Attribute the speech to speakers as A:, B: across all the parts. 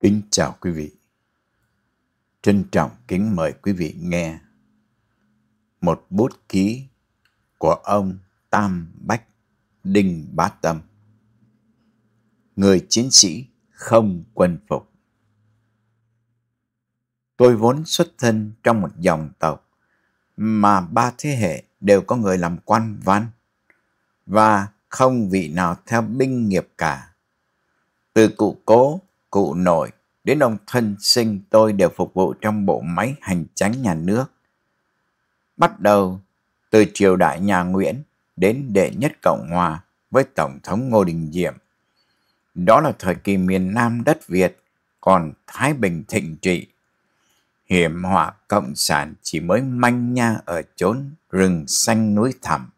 A: Kính chào quý vị. Trân trọng kính mời quý vị nghe một bút ký của ông Tam Bách Đinh Bá Tâm. Người chiến sĩ không quân phục. Tôi vốn xuất thân trong một dòng tộc mà ba thế hệ đều có người làm quan văn và không vị nào theo binh nghiệp cả. Từ cụ cố cụ nội đến ông thân sinh tôi đều phục vụ trong bộ máy hành chánh nhà nước. Bắt đầu từ triều đại nhà Nguyễn đến đệ nhất Cộng Hòa với Tổng thống Ngô Đình Diệm. Đó là thời kỳ miền Nam đất Việt còn Thái Bình thịnh trị. Hiểm họa cộng sản chỉ mới manh nha ở chốn rừng xanh núi thẳm.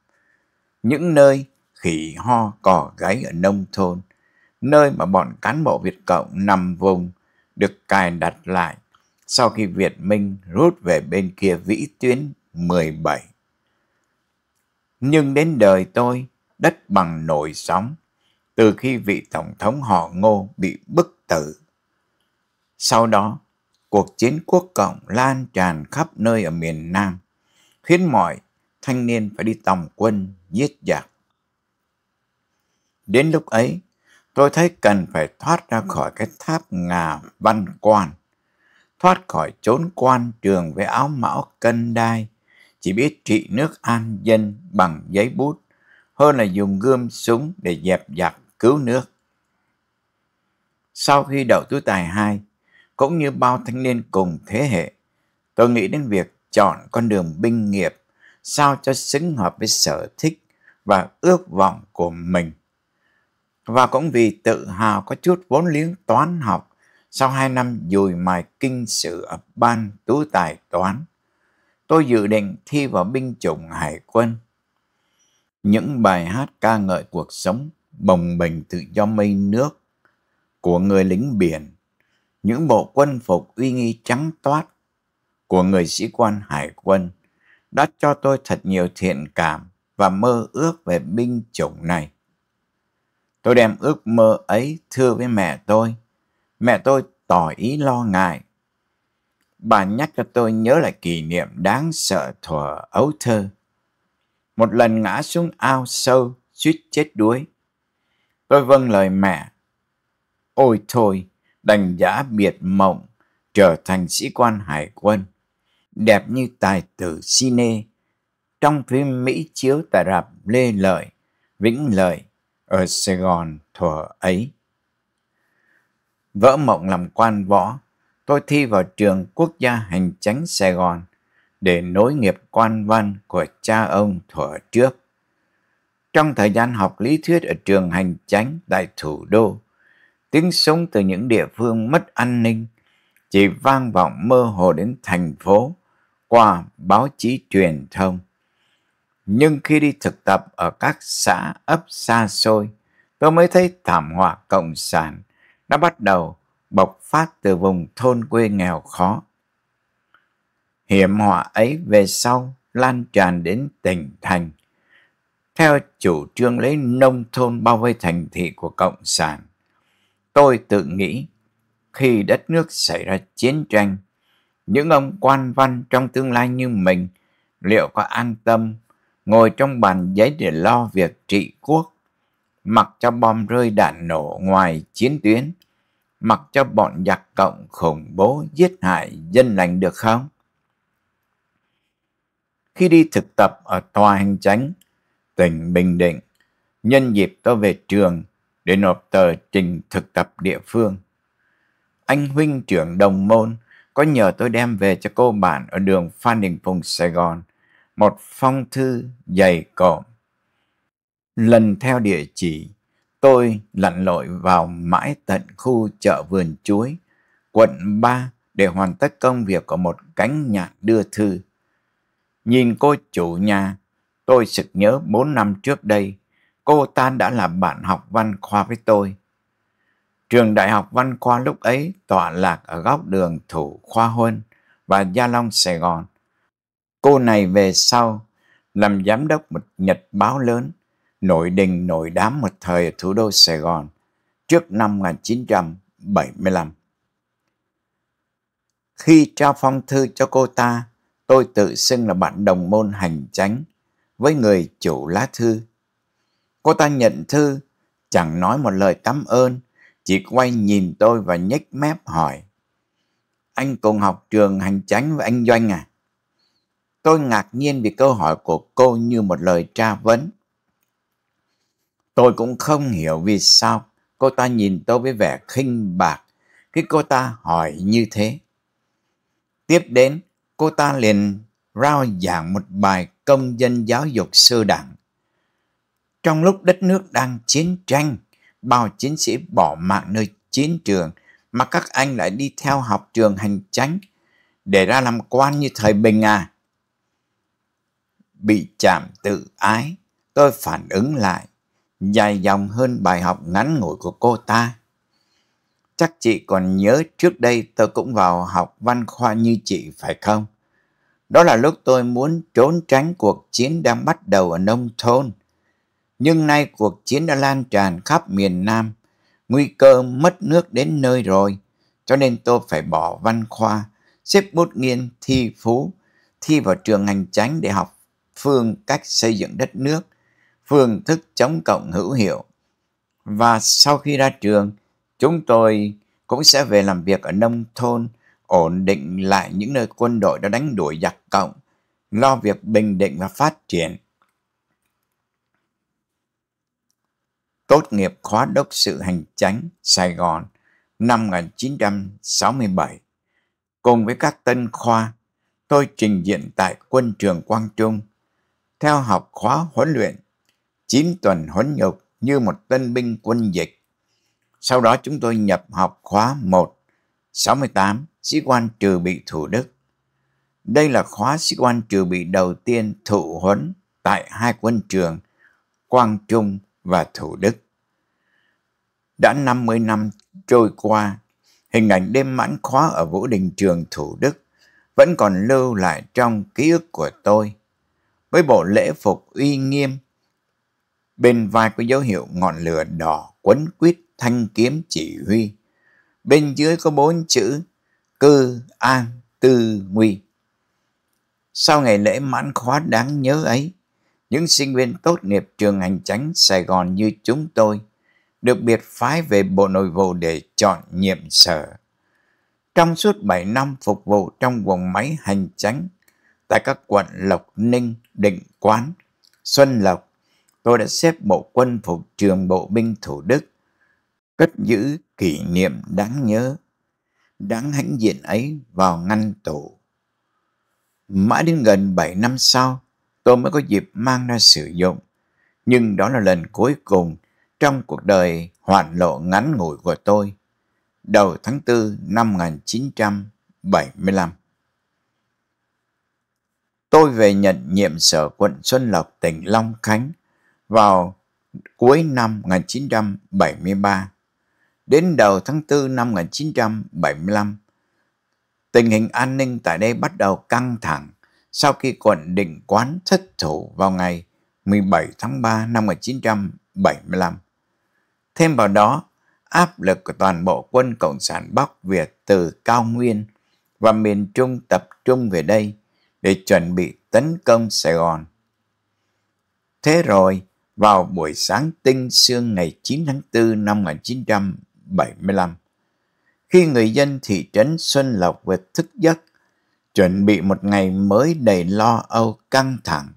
A: Những nơi khỉ ho cỏ gáy ở nông thôn nơi mà bọn cán bộ Việt Cộng nằm vùng được cài đặt lại sau khi Việt Minh rút về bên kia vĩ tuyến 17. Nhưng đến đời tôi, đất bằng nổi sóng, từ khi vị Tổng thống họ Ngô bị bức tử. Sau đó, cuộc chiến quốc cộng lan tràn khắp nơi ở miền Nam, khiến mọi thanh niên phải đi tòng quân, giết giặc. Đến lúc ấy, tôi thấy cần phải thoát ra khỏi cái tháp ngà văn quan, thoát khỏi chốn quan trường với áo mão cân đai, chỉ biết trị nước an dân bằng giấy bút, hơn là dùng gươm súng để dẹp giặc cứu nước. Sau khi đậu tú tài hai, cũng như bao thanh niên cùng thế hệ, tôi nghĩ đến việc chọn con đường binh nghiệp sao cho xứng hợp với sở thích và ước vọng của mình và cũng vì tự hào có chút vốn liếng toán học sau hai năm dùi mài kinh sự ở ban tú tài toán. Tôi dự định thi vào binh chủng hải quân. Những bài hát ca ngợi cuộc sống bồng bềnh tự do mây nước của người lính biển, những bộ quân phục uy nghi trắng toát của người sĩ quan hải quân đã cho tôi thật nhiều thiện cảm và mơ ước về binh chủng này. Tôi đem ước mơ ấy thưa với mẹ tôi. Mẹ tôi tỏ ý lo ngại. Bà nhắc cho tôi nhớ lại kỷ niệm đáng sợ thuở ấu thơ. Một lần ngã xuống ao sâu, suýt chết đuối. Tôi vâng lời mẹ. Ôi thôi, đành giả biệt mộng, trở thành sĩ quan hải quân. Đẹp như tài tử cine, trong phim Mỹ chiếu tại rạp Lê Lợi, Vĩnh Lợi ở Sài Gòn thuở ấy. Vỡ mộng làm quan võ, tôi thi vào trường quốc gia hành chánh Sài Gòn để nối nghiệp quan văn của cha ông thuở trước. Trong thời gian học lý thuyết ở trường hành chánh tại thủ đô, tiếng súng từ những địa phương mất an ninh chỉ vang vọng mơ hồ đến thành phố qua báo chí truyền thông. Nhưng khi đi thực tập ở các xã ấp xa xôi, tôi mới thấy thảm họa cộng sản đã bắt đầu bộc phát từ vùng thôn quê nghèo khó. Hiểm họa ấy về sau lan tràn đến tỉnh thành, theo chủ trương lấy nông thôn bao vây thành thị của Cộng sản. Tôi tự nghĩ, khi đất nước xảy ra chiến tranh, những ông quan văn trong tương lai như mình liệu có an tâm ngồi trong bàn giấy để lo việc trị quốc, mặc cho bom rơi đạn nổ ngoài chiến tuyến, mặc cho bọn giặc cộng khủng bố giết hại dân lành được không? Khi đi thực tập ở tòa hành chánh, tỉnh Bình Định, nhân dịp tôi về trường để nộp tờ trình thực tập địa phương. Anh huynh trưởng đồng môn có nhờ tôi đem về cho cô bạn ở đường Phan Đình Phùng, Sài Gòn một phong thư dày cộm. Lần theo địa chỉ, tôi lặn lội vào mãi tận khu chợ vườn chuối, quận 3 để hoàn tất công việc của một cánh nhạc đưa thư. Nhìn cô chủ nhà, tôi sực nhớ 4 năm trước đây, cô ta đã là bạn học văn khoa với tôi. Trường Đại học Văn Khoa lúc ấy tọa lạc ở góc đường Thủ Khoa Huân và Gia Long Sài Gòn Cô này về sau làm giám đốc một nhật báo lớn, nội đình nội đám một thời ở thủ đô Sài Gòn trước năm 1975. Khi trao phong thư cho cô ta, tôi tự xưng là bạn đồng môn hành chánh với người chủ lá thư. Cô ta nhận thư, chẳng nói một lời cảm ơn, chỉ quay nhìn tôi và nhếch mép hỏi. Anh cùng học trường hành chánh với anh Doanh à? Tôi ngạc nhiên vì câu hỏi của cô như một lời tra vấn. Tôi cũng không hiểu vì sao cô ta nhìn tôi với vẻ khinh bạc khi cô ta hỏi như thế. Tiếp đến, cô ta liền rao giảng một bài công dân giáo dục sơ đẳng. Trong lúc đất nước đang chiến tranh, bao chiến sĩ bỏ mạng nơi chiến trường mà các anh lại đi theo học trường hành tránh để ra làm quan như thời bình à bị chạm tự ái, tôi phản ứng lại, dài dòng hơn bài học ngắn ngủi của cô ta. Chắc chị còn nhớ trước đây tôi cũng vào học văn khoa như chị phải không? Đó là lúc tôi muốn trốn tránh cuộc chiến đang bắt đầu ở nông thôn. Nhưng nay cuộc chiến đã lan tràn khắp miền Nam, nguy cơ mất nước đến nơi rồi, cho nên tôi phải bỏ văn khoa, xếp bút nghiên thi phú, thi vào trường hành tránh để học phương cách xây dựng đất nước, phương thức chống cộng hữu hiệu. Và sau khi ra trường, chúng tôi cũng sẽ về làm việc ở nông thôn, ổn định lại những nơi quân đội đã đánh đuổi giặc cộng, lo việc bình định và phát triển. Tốt nghiệp khóa đốc sự hành chánh Sài Gòn năm 1967. Cùng với các tân khoa, tôi trình diện tại quân trường Quang Trung theo học khóa huấn luyện 9 tuần huấn nhục như một tân binh quân dịch. Sau đó chúng tôi nhập học khóa 1, 68, sĩ quan trừ bị Thủ Đức. Đây là khóa sĩ quan trừ bị đầu tiên thụ huấn tại hai quân trường Quang Trung và Thủ Đức. Đã 50 năm trôi qua, hình ảnh đêm mãn khóa ở Vũ Đình Trường Thủ Đức vẫn còn lưu lại trong ký ức của tôi với bộ lễ phục uy nghiêm. Bên vai có dấu hiệu ngọn lửa đỏ quấn quýt thanh kiếm chỉ huy. Bên dưới có bốn chữ cư an tư nguy. Sau ngày lễ mãn khóa đáng nhớ ấy, những sinh viên tốt nghiệp trường hành chánh Sài Gòn như chúng tôi được biệt phái về Bộ Nội vụ để chọn nhiệm sở. Trong suốt 7 năm phục vụ trong vùng máy hành chánh tại các quận Lộc Ninh, Định Quán, Xuân Lộc, tôi đã xếp bộ quân phục trường bộ binh Thủ Đức, cất giữ kỷ niệm đáng nhớ, đáng hãnh diện ấy vào ngăn tủ. Mãi đến gần 7 năm sau, tôi mới có dịp mang ra sử dụng, nhưng đó là lần cuối cùng trong cuộc đời hoàn lộ ngắn ngủi của tôi, đầu tháng 4 năm 1975. Tôi về nhận nhiệm sở quận Xuân Lộc, tỉnh Long Khánh vào cuối năm 1973. Đến đầu tháng 4 năm 1975, tình hình an ninh tại đây bắt đầu căng thẳng sau khi quận Định Quán thất thủ vào ngày 17 tháng 3 năm 1975. Thêm vào đó, áp lực của toàn bộ quân Cộng sản Bắc Việt từ cao nguyên và miền Trung tập trung về đây để chuẩn bị tấn công Sài Gòn. Thế rồi, vào buổi sáng tinh sương ngày 9 tháng 4 năm 1975, khi người dân thị trấn Xuân Lộc vừa thức giấc, chuẩn bị một ngày mới đầy lo âu căng thẳng.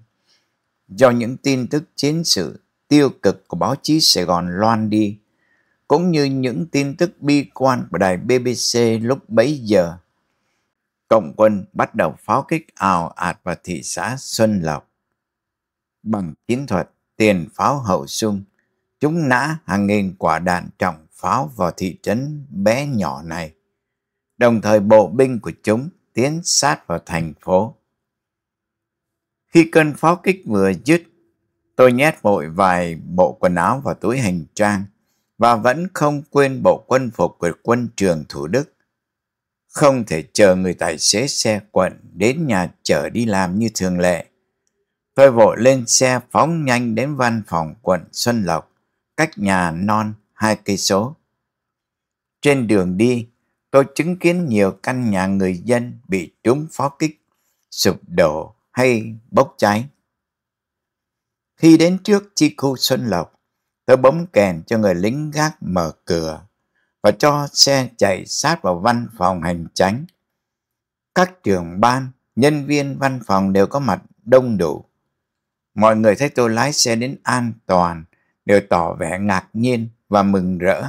A: Do những tin tức chiến sự tiêu cực của báo chí Sài Gòn loan đi, cũng như những tin tức bi quan của đài BBC lúc bấy giờ, Cộng quân bắt đầu pháo kích ào ạt vào thị xã Xuân Lộc. Bằng chiến thuật tiền pháo hậu sung, chúng nã hàng nghìn quả đạn trọng pháo vào thị trấn bé nhỏ này. Đồng thời bộ binh của chúng tiến sát vào thành phố. Khi cơn pháo kích vừa dứt, tôi nhét vội vài bộ quần áo vào túi hành trang và vẫn không quên bộ quân phục của quân trường Thủ Đức không thể chờ người tài xế xe quận đến nhà chở đi làm như thường lệ. Tôi vội lên xe phóng nhanh đến văn phòng quận Xuân Lộc, cách nhà non hai cây số. Trên đường đi, tôi chứng kiến nhiều căn nhà người dân bị trúng pháo kích, sụp đổ hay bốc cháy. Khi đến trước chi khu Xuân Lộc, tôi bấm kèn cho người lính gác mở cửa và cho xe chạy sát vào văn phòng hành tránh. Các trưởng ban, nhân viên văn phòng đều có mặt đông đủ. Mọi người thấy tôi lái xe đến an toàn, đều tỏ vẻ ngạc nhiên và mừng rỡ.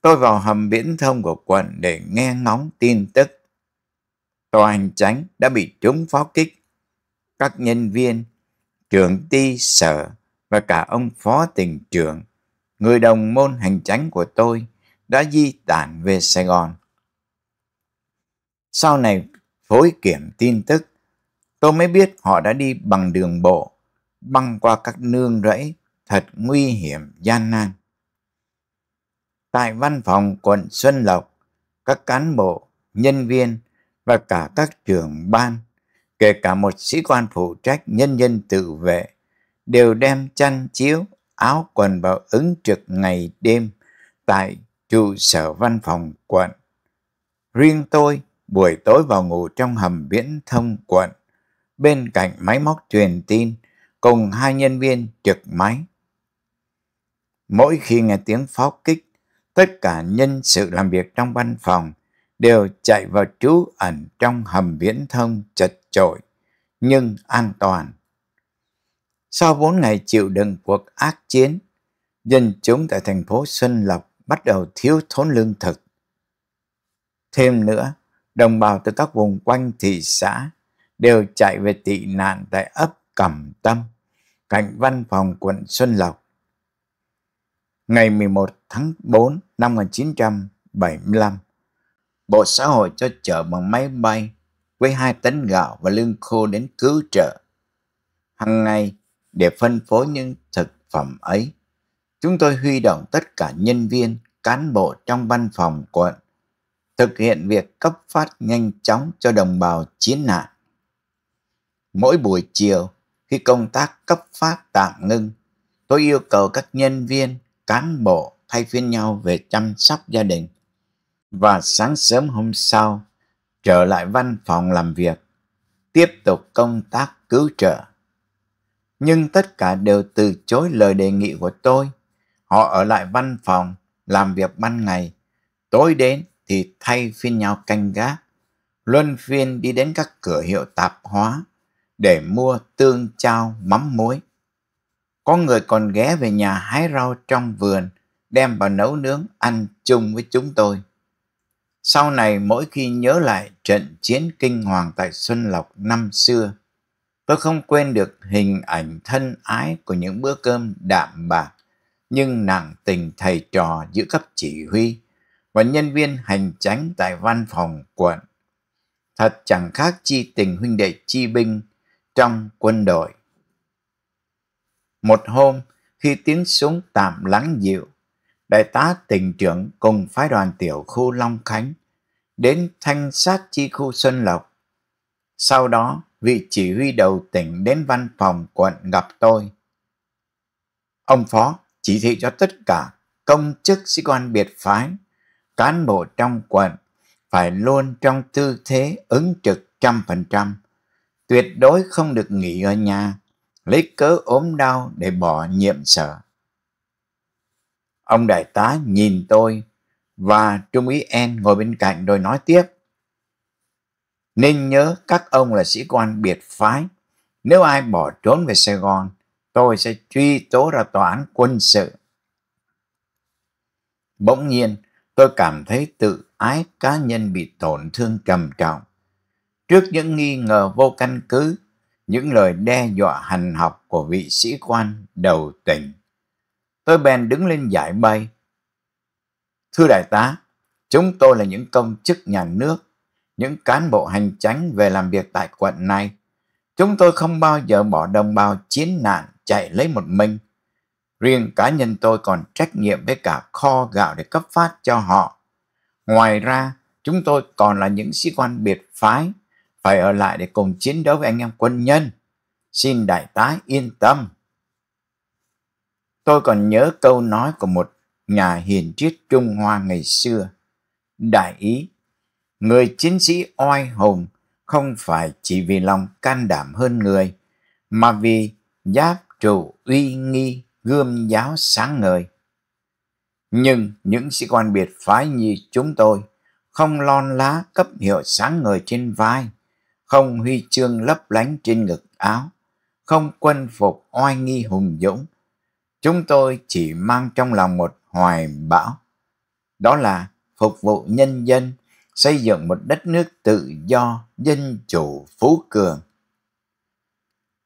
A: Tôi vào hầm viễn thông của quận để nghe ngóng tin tức. Tòa hành tránh đã bị trúng pháo kích. Các nhân viên, trưởng ti sở và cả ông phó tỉnh trưởng người đồng môn hành tránh của tôi đã di tản về Sài Gòn. Sau này phối kiểm tin tức, tôi mới biết họ đã đi bằng đường bộ, băng qua các nương rẫy thật nguy hiểm gian nan. Tại văn phòng quận Xuân Lộc, các cán bộ, nhân viên và cả các trưởng ban, kể cả một sĩ quan phụ trách nhân dân tự vệ, đều đem chăn chiếu áo quần vào ứng trực ngày đêm tại trụ sở văn phòng quận. Riêng tôi buổi tối vào ngủ trong hầm viễn thông quận, bên cạnh máy móc truyền tin cùng hai nhân viên trực máy. Mỗi khi nghe tiếng pháo kích, tất cả nhân sự làm việc trong văn phòng đều chạy vào trú ẩn trong hầm viễn thông chật chội nhưng an toàn. Sau 4 ngày chịu đựng cuộc ác chiến, dân chúng tại thành phố Xuân Lộc bắt đầu thiếu thốn lương thực. Thêm nữa, đồng bào từ các vùng quanh thị xã đều chạy về tị nạn tại ấp Cẩm Tâm, cạnh văn phòng quận Xuân Lộc. Ngày 11 tháng 4 năm 1975, Bộ Xã hội cho chở bằng máy bay với 2 tấn gạo và lương khô đến cứu trợ. Hằng ngày, để phân phối những thực phẩm ấy. Chúng tôi huy động tất cả nhân viên, cán bộ trong văn phòng quận thực hiện việc cấp phát nhanh chóng cho đồng bào chiến nạn. Mỗi buổi chiều, khi công tác cấp phát tạm ngưng, tôi yêu cầu các nhân viên, cán bộ thay phiên nhau về chăm sóc gia đình. Và sáng sớm hôm sau, trở lại văn phòng làm việc, tiếp tục công tác cứu trợ nhưng tất cả đều từ chối lời đề nghị của tôi. Họ ở lại văn phòng, làm việc ban ngày. Tối đến thì thay phiên nhau canh gác. Luân phiên đi đến các cửa hiệu tạp hóa để mua tương trao mắm muối. Có người còn ghé về nhà hái rau trong vườn, đem vào nấu nướng ăn chung với chúng tôi. Sau này mỗi khi nhớ lại trận chiến kinh hoàng tại Xuân Lộc năm xưa, Tôi không quên được hình ảnh thân ái của những bữa cơm đạm bạc, nhưng nặng tình thầy trò giữa cấp chỉ huy và nhân viên hành tránh tại văn phòng quận. Thật chẳng khác chi tình huynh đệ chi binh trong quân đội. Một hôm, khi tiếng súng tạm lắng dịu, đại tá tỉnh trưởng cùng phái đoàn tiểu khu Long Khánh đến thanh sát chi khu Xuân Lộc. Sau đó, vị chỉ huy đầu tỉnh đến văn phòng quận gặp tôi. Ông Phó chỉ thị cho tất cả công chức sĩ quan biệt phái, cán bộ trong quận phải luôn trong tư thế ứng trực trăm phần trăm, tuyệt đối không được nghỉ ở nhà, lấy cớ ốm đau để bỏ nhiệm sở. Ông đại tá nhìn tôi và Trung úy En ngồi bên cạnh rồi nói tiếp. Nên nhớ các ông là sĩ quan biệt phái. Nếu ai bỏ trốn về Sài Gòn, tôi sẽ truy tố ra tòa án quân sự. Bỗng nhiên, tôi cảm thấy tự ái cá nhân bị tổn thương trầm trọng. Trước những nghi ngờ vô căn cứ, những lời đe dọa hành học của vị sĩ quan đầu tỉnh. Tôi bèn đứng lên giải bày. Thưa đại tá, chúng tôi là những công chức nhà nước những cán bộ hành tránh về làm việc tại quận này. Chúng tôi không bao giờ bỏ đồng bào chiến nạn chạy lấy một mình. Riêng cá nhân tôi còn trách nhiệm với cả kho gạo để cấp phát cho họ. Ngoài ra, chúng tôi còn là những sĩ quan biệt phái, phải ở lại để cùng chiến đấu với anh em quân nhân. Xin đại tá yên tâm. Tôi còn nhớ câu nói của một nhà hiền triết Trung Hoa ngày xưa. Đại ý người chiến sĩ oai hùng không phải chỉ vì lòng can đảm hơn người, mà vì giáp trụ uy nghi gươm giáo sáng ngời. Nhưng những sĩ quan biệt phái như chúng tôi không lon lá cấp hiệu sáng ngời trên vai, không huy chương lấp lánh trên ngực áo, không quân phục oai nghi hùng dũng. Chúng tôi chỉ mang trong lòng một hoài bão, đó là phục vụ nhân dân xây dựng một đất nước tự do, dân chủ, phú cường.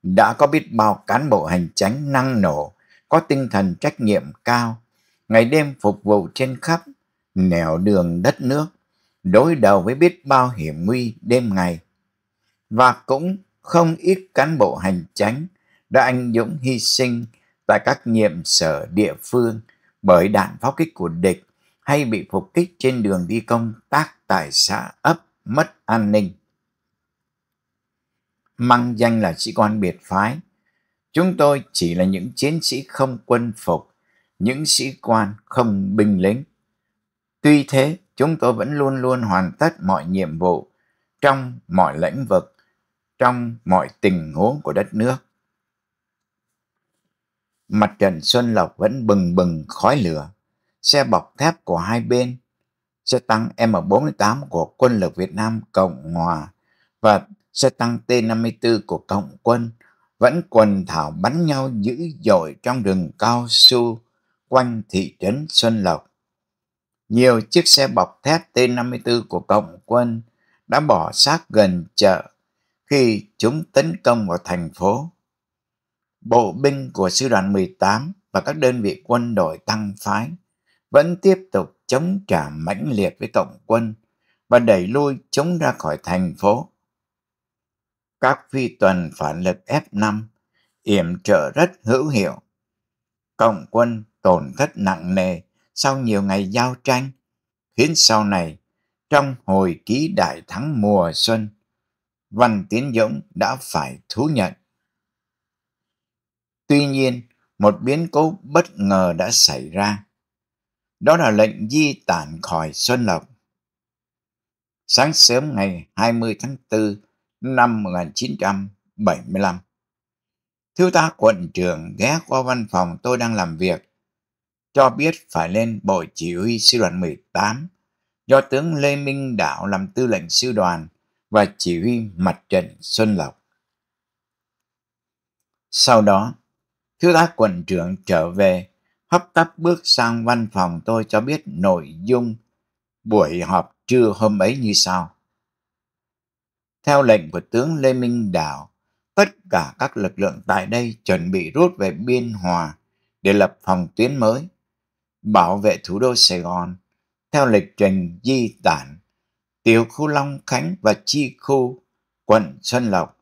A: Đã có biết bao cán bộ hành tránh năng nổ, có tinh thần trách nhiệm cao, ngày đêm phục vụ trên khắp nẻo đường đất nước, đối đầu với biết bao hiểm nguy đêm ngày. Và cũng không ít cán bộ hành tránh đã anh dũng hy sinh tại các nhiệm sở địa phương bởi đạn pháo kích của địch hay bị phục kích trên đường đi công tác tại xã ấp mất an ninh. Mang danh là sĩ quan biệt phái, chúng tôi chỉ là những chiến sĩ không quân phục, những sĩ quan không binh lính. Tuy thế, chúng tôi vẫn luôn luôn hoàn tất mọi nhiệm vụ trong mọi lĩnh vực, trong mọi tình huống của đất nước. Mặt trận Xuân Lộc vẫn bừng bừng khói lửa, xe bọc thép của hai bên xe tăng M48 của quân lực Việt Nam Cộng Hòa và xe tăng T-54 của Cộng quân vẫn quần thảo bắn nhau dữ dội trong rừng cao su quanh thị trấn Xuân Lộc. Nhiều chiếc xe bọc thép T-54 của Cộng quân đã bỏ sát gần chợ khi chúng tấn công vào thành phố. Bộ binh của sư đoàn 18 và các đơn vị quân đội tăng phái vẫn tiếp tục chống trả mãnh liệt với tổng quân và đẩy lôi chống ra khỏi thành phố. Các phi tuần phản lực F5 yểm trợ rất hữu hiệu. Cộng quân tổn thất nặng nề sau nhiều ngày giao tranh, khiến sau này, trong hồi ký đại thắng mùa xuân, Văn Tiến Dũng đã phải thú nhận. Tuy nhiên, một biến cố bất ngờ đã xảy ra đó là lệnh di tản khỏi Xuân Lộc. Sáng sớm ngày 20 tháng 4 năm 1975, thiếu tá quận trưởng ghé qua văn phòng tôi đang làm việc, cho biết phải lên bộ chỉ huy sư đoàn 18 do tướng Lê Minh Đạo làm tư lệnh sư đoàn và chỉ huy mặt trận Xuân Lộc. Sau đó, thiếu tá quận trưởng trở về hấp tấp bước sang văn phòng tôi cho biết nội dung buổi họp trưa hôm ấy như sau. Theo lệnh của tướng Lê Minh Đảo, tất cả các lực lượng tại đây chuẩn bị rút về Biên Hòa để lập phòng tuyến mới, bảo vệ thủ đô Sài Gòn theo lịch trình di tản tiểu khu Long Khánh và chi khu quận Xuân Lộc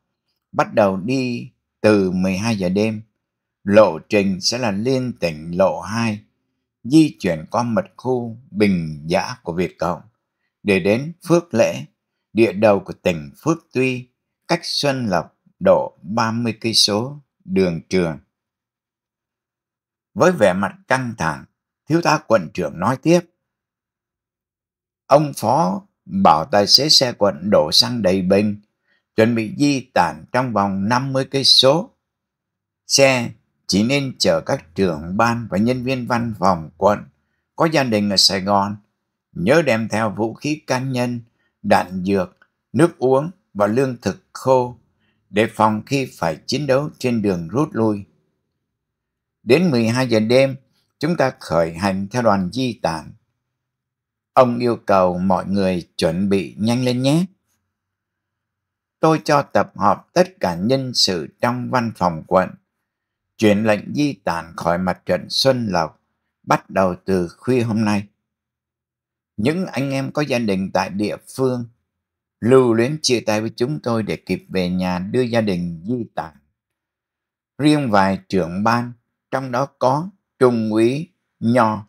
A: bắt đầu đi từ 12 giờ đêm lộ trình sẽ là liên tỉnh lộ 2, di chuyển qua mật khu Bình Giã của Việt Cộng, để đến Phước Lễ, địa đầu của tỉnh Phước Tuy, cách Xuân Lộc độ 30 cây số đường trường. Với vẻ mặt căng thẳng, thiếu tá quận trưởng nói tiếp. Ông phó bảo tài xế xe quận đổ xăng đầy bình, chuẩn bị di tản trong vòng 50 cây số. Xe chỉ nên chờ các trưởng ban và nhân viên văn phòng quận có gia đình ở Sài Gòn nhớ đem theo vũ khí cá nhân, đạn dược, nước uống và lương thực khô để phòng khi phải chiến đấu trên đường rút lui. Đến 12 giờ đêm, chúng ta khởi hành theo đoàn di tản. Ông yêu cầu mọi người chuẩn bị nhanh lên nhé. Tôi cho tập hợp tất cả nhân sự trong văn phòng quận chuyển lệnh di tản khỏi mặt trận Xuân Lộc bắt đầu từ khuya hôm nay. Những anh em có gia đình tại địa phương lưu luyến chia tay với chúng tôi để kịp về nhà đưa gia đình di tản. Riêng vài trưởng ban, trong đó có trung úy Nho,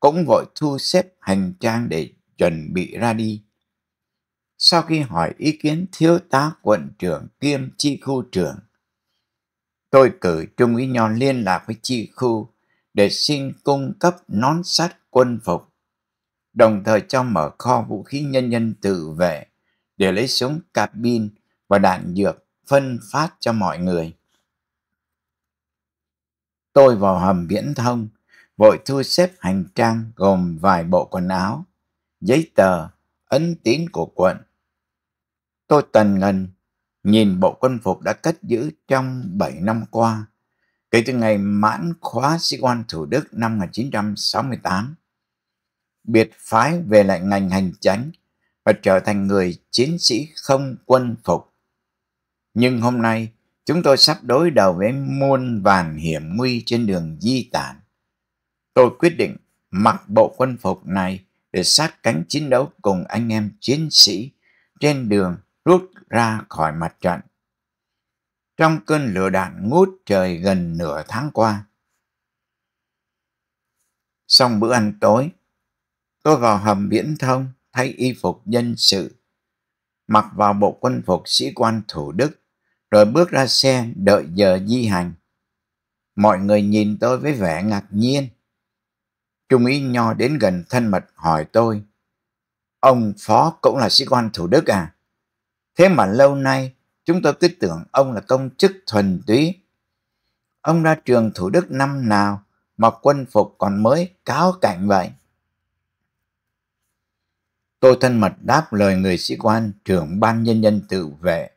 A: cũng vội thu xếp hành trang để chuẩn bị ra đi. Sau khi hỏi ý kiến thiếu tá quận trưởng kiêm chi khu trưởng, tôi cử trung úy nho liên lạc với chi khu để xin cung cấp nón sắt quân phục đồng thời cho mở kho vũ khí nhân dân tự vệ để lấy súng cabin và đạn dược phân phát cho mọi người tôi vào hầm viễn thông vội thu xếp hành trang gồm vài bộ quần áo giấy tờ ấn tín của quận tôi tần ngần nhìn bộ quân phục đã cất giữ trong 7 năm qua, kể từ ngày mãn khóa sĩ quan Thủ Đức năm 1968. Biệt phái về lại ngành hành chánh và trở thành người chiến sĩ không quân phục. Nhưng hôm nay, chúng tôi sắp đối đầu với muôn vàn hiểm nguy trên đường di tản. Tôi quyết định mặc bộ quân phục này để sát cánh chiến đấu cùng anh em chiến sĩ trên đường rút ra khỏi mặt trận. Trong cơn lửa đạn ngút trời gần nửa tháng qua. Xong bữa ăn tối, tôi vào hầm viễn thông thay y phục nhân sự, mặc vào bộ quân phục sĩ quan Thủ Đức, rồi bước ra xe đợi giờ di hành. Mọi người nhìn tôi với vẻ ngạc nhiên. Trung ý nho đến gần thân mật hỏi tôi, ông phó cũng là sĩ quan Thủ Đức à? Thế mà lâu nay chúng tôi cứ tưởng ông là công chức thuần túy. Ông ra trường Thủ Đức năm nào mà quân phục còn mới cáo cảnh vậy? Tôi thân mật đáp lời người sĩ quan trưởng ban nhân dân tự vệ,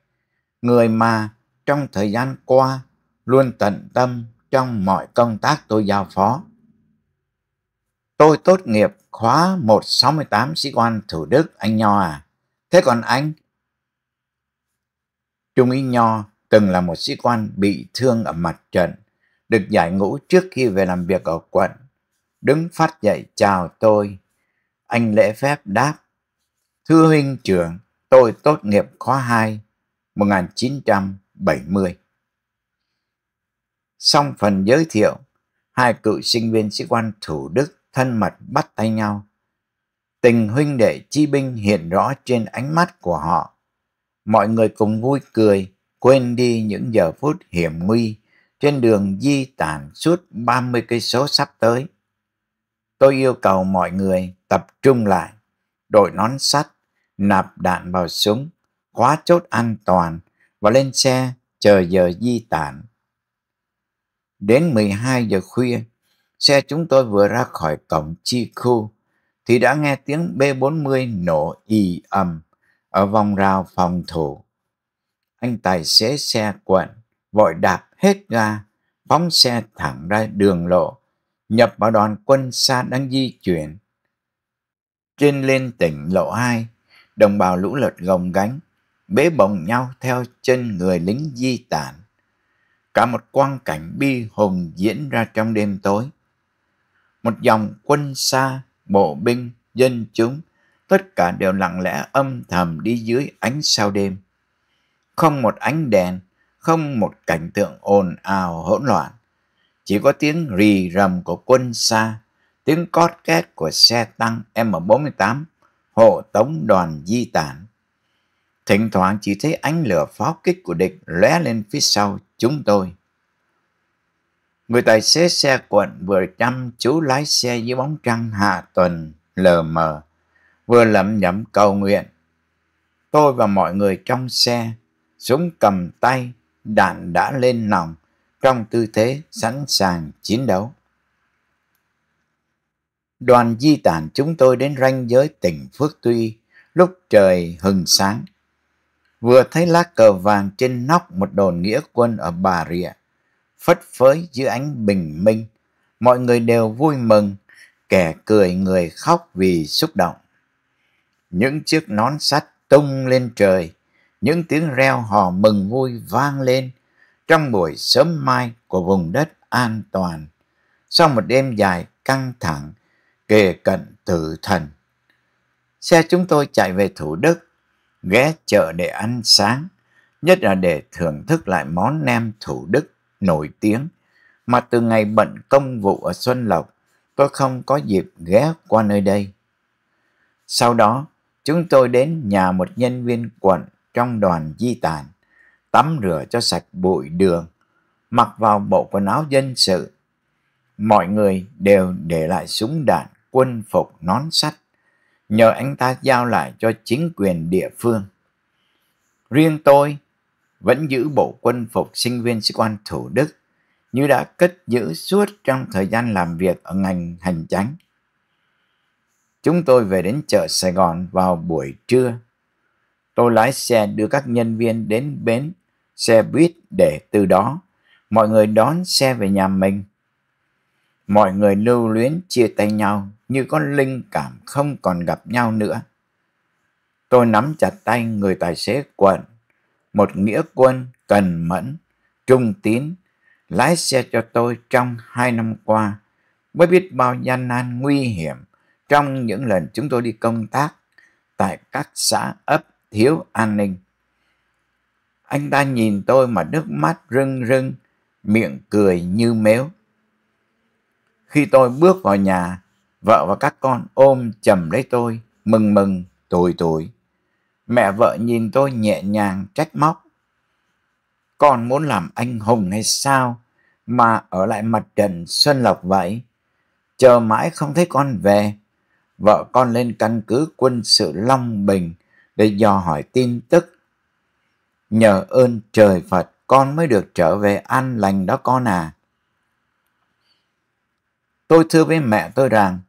A: người mà trong thời gian qua luôn tận tâm trong mọi công tác tôi giao phó. Tôi tốt nghiệp khóa 168 sĩ quan Thủ Đức anh Nho à. Thế còn anh, Trung úy Nho từng là một sĩ quan bị thương ở mặt trận, được giải ngũ trước khi về làm việc ở quận. Đứng phát dậy chào tôi. Anh lễ phép đáp. Thưa huynh trưởng, tôi tốt nghiệp khóa 2, 1970. Xong phần giới thiệu, hai cựu sinh viên sĩ quan Thủ Đức thân mật bắt tay nhau. Tình huynh đệ chi binh hiện rõ trên ánh mắt của họ mọi người cùng vui cười, quên đi những giờ phút hiểm nguy trên đường di tản suốt 30 cây số sắp tới. Tôi yêu cầu mọi người tập trung lại, đội nón sắt, nạp đạn vào súng, khóa chốt an toàn và lên xe chờ giờ di tản. Đến 12 giờ khuya, xe chúng tôi vừa ra khỏi cổng chi khu thì đã nghe tiếng B40 nổ ì ầm ở vòng rào phòng thủ. Anh tài xế xe quận vội đạp hết ga, phóng xe thẳng ra đường lộ, nhập vào đoàn quân xa đang di chuyển. Trên lên tỉnh lộ 2, đồng bào lũ lượt gồng gánh, bế bồng nhau theo chân người lính di tản. Cả một quang cảnh bi hùng diễn ra trong đêm tối. Một dòng quân xa, bộ binh, dân chúng tất cả đều lặng lẽ âm thầm đi dưới ánh sao đêm. Không một ánh đèn, không một cảnh tượng ồn ào hỗn loạn. Chỉ có tiếng rì rầm của quân xa, tiếng cót két của xe tăng M48, hộ tống đoàn di tản. Thỉnh thoảng chỉ thấy ánh lửa pháo kích của địch lóe lên phía sau chúng tôi. Người tài xế xe quận vừa chăm chú lái xe dưới bóng trăng hạ tuần lờ mờ vừa lẩm nhẩm cầu nguyện. Tôi và mọi người trong xe, súng cầm tay, đạn đã lên nòng, trong tư thế sẵn sàng chiến đấu. Đoàn di tản chúng tôi đến ranh giới tỉnh Phước Tuy lúc trời hừng sáng. Vừa thấy lá cờ vàng trên nóc một đồn nghĩa quân ở Bà Rịa, phất phới dưới ánh bình minh, mọi người đều vui mừng, kẻ cười người khóc vì xúc động những chiếc nón sắt tung lên trời, những tiếng reo hò mừng vui vang lên trong buổi sớm mai của vùng đất an toàn. Sau một đêm dài căng thẳng, kề cận tử thần. Xe chúng tôi chạy về Thủ Đức, ghé chợ để ăn sáng, nhất là để thưởng thức lại món nem Thủ Đức nổi tiếng mà từ ngày bận công vụ ở Xuân Lộc, tôi không có dịp ghé qua nơi đây. Sau đó, Chúng tôi đến nhà một nhân viên quận trong đoàn di tản, tắm rửa cho sạch bụi đường, mặc vào bộ quần áo dân sự. Mọi người đều để lại súng đạn, quân phục, nón sắt, nhờ anh ta giao lại cho chính quyền địa phương. Riêng tôi vẫn giữ bộ quân phục sinh viên sĩ quan Thủ Đức như đã cất giữ suốt trong thời gian làm việc ở ngành hành tránh. Chúng tôi về đến chợ Sài Gòn vào buổi trưa. Tôi lái xe đưa các nhân viên đến bến xe buýt để từ đó mọi người đón xe về nhà mình. Mọi người lưu luyến chia tay nhau như con linh cảm không còn gặp nhau nữa. Tôi nắm chặt tay người tài xế quận, một nghĩa quân cần mẫn, trung tín, lái xe cho tôi trong hai năm qua, mới biết bao gian nan nguy hiểm trong những lần chúng tôi đi công tác tại các xã ấp thiếu an ninh. Anh ta nhìn tôi mà nước mắt rưng rưng, miệng cười như mếu. Khi tôi bước vào nhà, vợ và các con ôm chầm lấy tôi, mừng mừng, tủi tủi. Mẹ vợ nhìn tôi nhẹ nhàng trách móc. Con muốn làm anh hùng hay sao mà ở lại mặt trận Xuân Lộc vậy? Chờ mãi không thấy con về vợ con lên căn cứ quân sự Long Bình để dò hỏi tin tức. Nhờ ơn trời Phật con mới được trở về an lành đó con à. Tôi thưa với mẹ tôi rằng,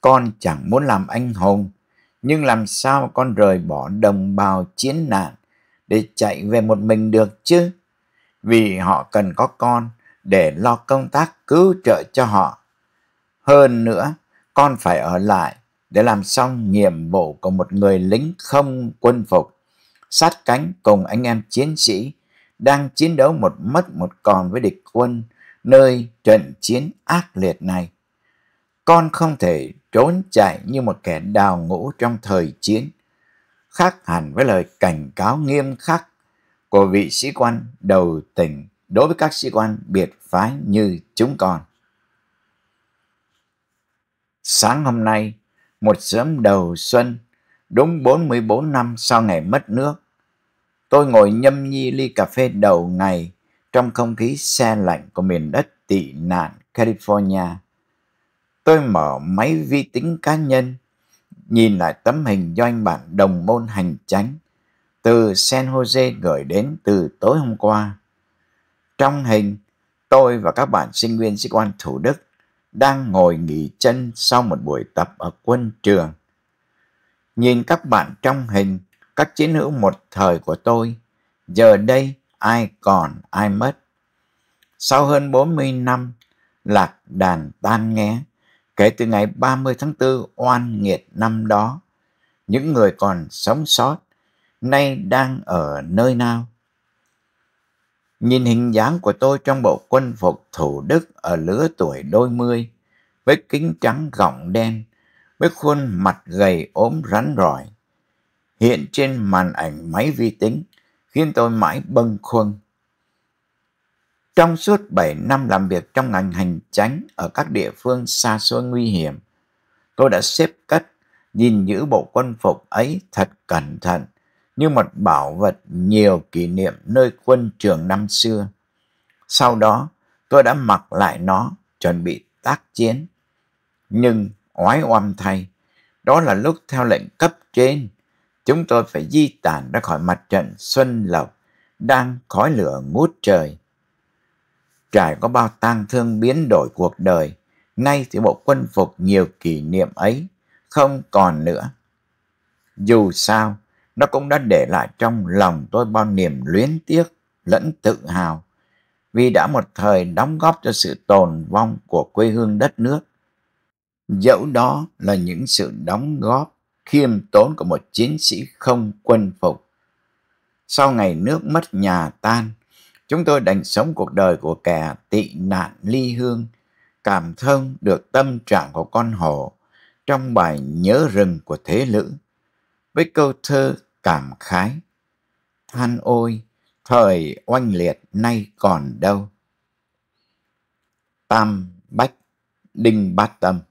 A: con chẳng muốn làm anh hùng, nhưng làm sao con rời bỏ đồng bào chiến nạn để chạy về một mình được chứ? Vì họ cần có con để lo công tác cứu trợ cho họ. Hơn nữa, con phải ở lại để làm xong nhiệm vụ của một người lính không quân phục, sát cánh cùng anh em chiến sĩ đang chiến đấu một mất một còn với địch quân nơi trận chiến ác liệt này. Con không thể trốn chạy như một kẻ đào ngũ trong thời chiến, khác hẳn với lời cảnh cáo nghiêm khắc của vị sĩ quan đầu tình đối với các sĩ quan biệt phái như chúng con. Sáng hôm nay, một sớm đầu xuân, đúng 44 năm sau ngày mất nước, tôi ngồi nhâm nhi ly cà phê đầu ngày trong không khí xe lạnh của miền đất tị nạn California. Tôi mở máy vi tính cá nhân, nhìn lại tấm hình do anh bạn đồng môn hành tránh từ San Jose gửi đến từ tối hôm qua. Trong hình, tôi và các bạn sinh viên sĩ quan Thủ Đức đang ngồi nghỉ chân sau một buổi tập ở quân trường. Nhìn các bạn trong hình, các chiến hữu một thời của tôi, giờ đây ai còn ai mất. Sau hơn 40 năm, lạc đàn tan nghe, kể từ ngày 30 tháng 4 oan nghiệt năm đó, những người còn sống sót nay đang ở nơi nào? Nhìn hình dáng của tôi trong bộ quân phục Thủ Đức ở lứa tuổi đôi mươi, với kính trắng gọng đen, với khuôn mặt gầy ốm rắn rỏi. Hiện trên màn ảnh máy vi tính khiến tôi mãi bâng khuâng. Trong suốt 7 năm làm việc trong ngành hành tránh ở các địa phương xa xôi nguy hiểm, tôi đã xếp cất, nhìn giữ bộ quân phục ấy thật cẩn thận như một bảo vật nhiều kỷ niệm nơi quân trường năm xưa. Sau đó, tôi đã mặc lại nó, chuẩn bị tác chiến. Nhưng, oái oăm thay, đó là lúc theo lệnh cấp trên, chúng tôi phải di tản ra khỏi mặt trận Xuân Lộc, đang khói lửa ngút trời. Trải có bao tang thương biến đổi cuộc đời, nay thì bộ quân phục nhiều kỷ niệm ấy không còn nữa. Dù sao, nó cũng đã để lại trong lòng tôi bao niềm luyến tiếc lẫn tự hào vì đã một thời đóng góp cho sự tồn vong của quê hương đất nước. Dẫu đó là những sự đóng góp khiêm tốn của một chiến sĩ không quân phục. Sau ngày nước mất nhà tan, chúng tôi đành sống cuộc đời của kẻ tị nạn ly hương, cảm thông được tâm trạng của con hổ trong bài Nhớ rừng của Thế Lữ. Với câu thơ cảm khái. Than ôi, thời oanh liệt nay còn đâu. Tam Bách Đinh Bát Tâm